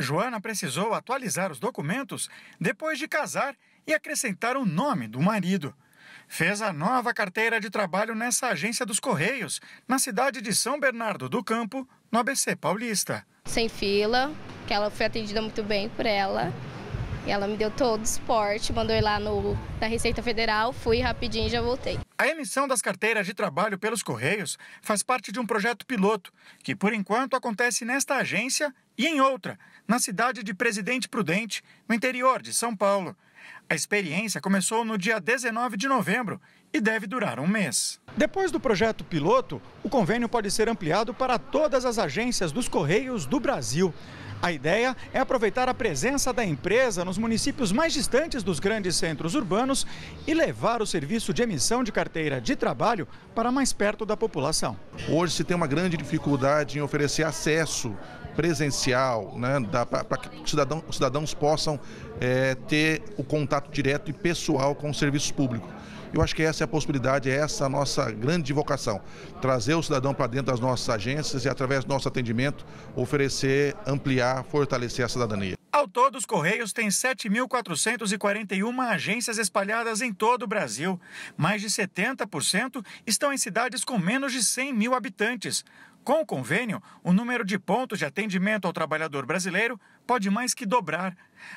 Joana precisou atualizar os documentos depois de casar e acrescentar o nome do marido. Fez a nova carteira de trabalho nessa agência dos Correios, na cidade de São Bernardo do Campo, no ABC Paulista. Sem fila, que ela foi atendida muito bem por ela. Ela me deu todo o suporte, mandou ir lá no, na Receita Federal, fui rapidinho e já voltei. A emissão das carteiras de trabalho pelos Correios faz parte de um projeto piloto, que por enquanto acontece nesta agência e em outra, na cidade de Presidente Prudente, no interior de São Paulo. A experiência começou no dia 19 de novembro e deve durar um mês. Depois do projeto piloto, o convênio pode ser ampliado para todas as agências dos Correios do Brasil. A ideia é aproveitar a presença da empresa nos municípios mais distantes dos grandes centros urbanos e levar o serviço de emissão de carteira de trabalho para mais perto da população. Hoje se tem uma grande dificuldade em oferecer acesso presencial, né, para que cidadão, os cidadãos possam é, ter o contato direto e pessoal com o serviço público. Eu acho que essa é a possibilidade, é essa a nossa grande vocação. Trazer o cidadão para dentro das nossas agências e, através do nosso atendimento, oferecer, ampliar, fortalecer a cidadania. Ao todo, os Correios têm 7.441 agências espalhadas em todo o Brasil. Mais de 70% estão em cidades com menos de 100 mil habitantes. Com o convênio, o número de pontos de atendimento ao trabalhador brasileiro pode mais que dobrar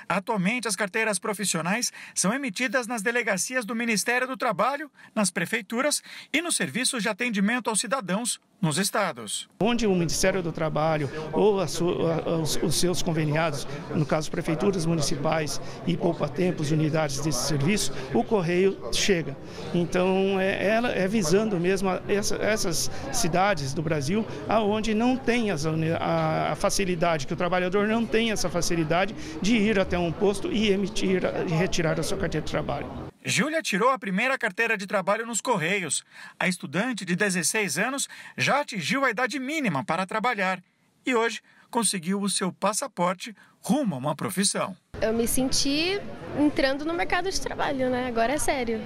Atualmente, as carteiras profissionais são emitidas nas delegacias do Ministério do Trabalho, nas prefeituras e nos serviços de atendimento aos cidadãos nos estados. Onde o Ministério do Trabalho ou sua, os, os, seus conveniados, no caso prefeituras municipais e poupa-tempos, unidades desse serviço, o correio chega. Então, é, ela é visando mesmo essa, essas cidades do Brasil aonde não tem as, a, a facilidade, que o trabalhador não tem essa facilidade de ir ir até um posto e emitir e retirar a sua carteira de trabalho. Júlia tirou a primeira carteira de trabalho nos Correios. A estudante de 16 anos já atingiu a idade mínima para trabalhar e hoje conseguiu o seu passaporte rumo a uma profissão. Eu me senti entrando no mercado de trabalho, né? Agora é sério.